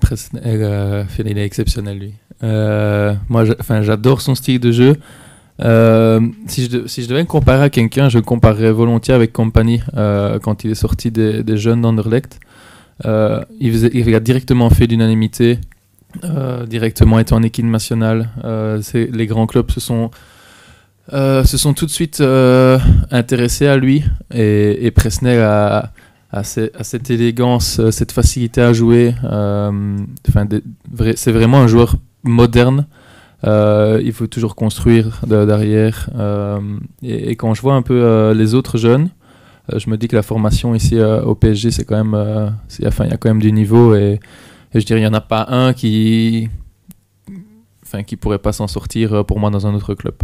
Presnel euh, il est exceptionnel lui. Euh, moi, j'adore son style de jeu. Euh, si, je, si je devais me comparer à quelqu'un, je comparerais volontiers avec Company euh, quand il est sorti des, jeunes d'Anderlecht. Il, a directement fait l'unanimité, directement été en équipe nationale. les grands clubs se sont, se sont tout de suite intéressés à lui et, et Presnel a à, cette élégance, euh, cette facilité à jouer. Euh, c'est vraiment un joueur moderne. Euh, il faut toujours construire derrière. et, quand je vois un peu les autres jeunes, je me dis que la formation ici au PSG, c'est quand même, enfin, il y a quand même du niveau et, je dirais, il n'y en a pas un qui, enfin, qui pourrait pas s'en sortir pour moi dans un autre club.